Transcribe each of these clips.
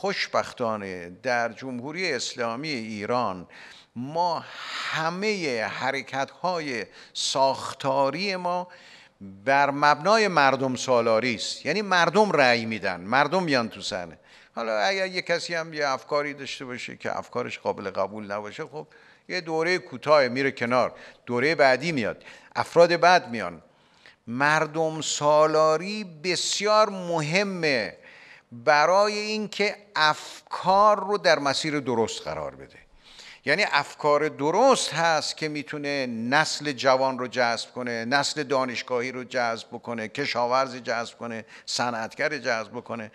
خوشبختانه در جمهوری اسلامی ایران ما همه حرکت های ساختاری ما بر مبنای مردم سالاری است یعنی مردم رأی میدن مردم میان تو سنه حالا اگر یه کسی هم یه افکاری داشته باشه که افکارش قابل قبول نباشه خب یه دوره کوتاه میره کنار دوره بعدی میاد افراد بعد میان مردم سالاری بسیار مهمه برای اینکه افکار رو در مسیر درست قرار بده یعنی افکار درست هست که میتونه نسل جوان رو جذب کنه نسل دانشگاهی رو جذب بکنه کشاورز جذب کنه صنعتگر جذب بکنه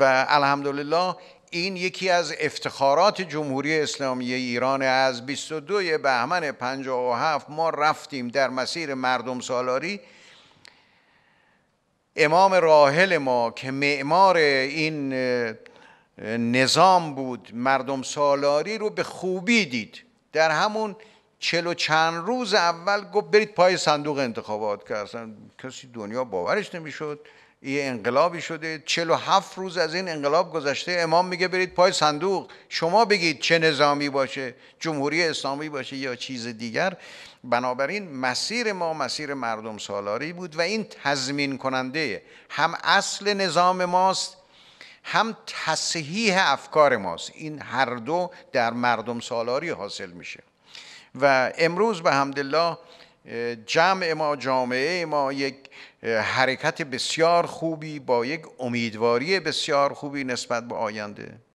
و الحمدلله این یکی از افتخارات جمهوری اسلامی ایران از 22 بهمن 57 ما رفتیم در مسیر مردم سالاری امام راحل ما که معمار این نظام بود مردم سالاری رو به خوبی دید در همون چلو چند روز اول گفت برید پای صندوق انتخابات که اصلا کسی دنیا باورش نمیشد یه انقلابی شده 47 روز از این انقلاب گذشته امام میگه برید پای صندوق شما بگید چه نظامی باشه جمهوری اسلامی باشه یا چیز دیگر بنابراین مسیر ما مسیر مردم سالاری بود و این تضمین کننده هم اصل نظام ماست هم تصحیح افکار ماست این هر دو در مردم سالاری حاصل میشه و امروز به همدلله جمع ما جامعه ما یک حرکت بسیار خوبی با یک امیدواری بسیار خوبی نسبت به آینده